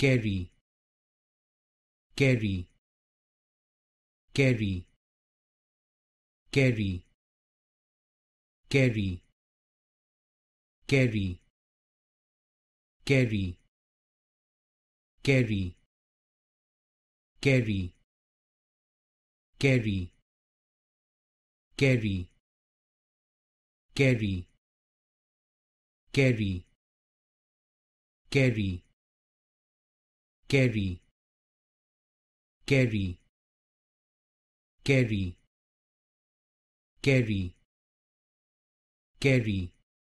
carry carry carry carry carry carry carry carry carry carry carry carry carry carry carry carry carry carry carry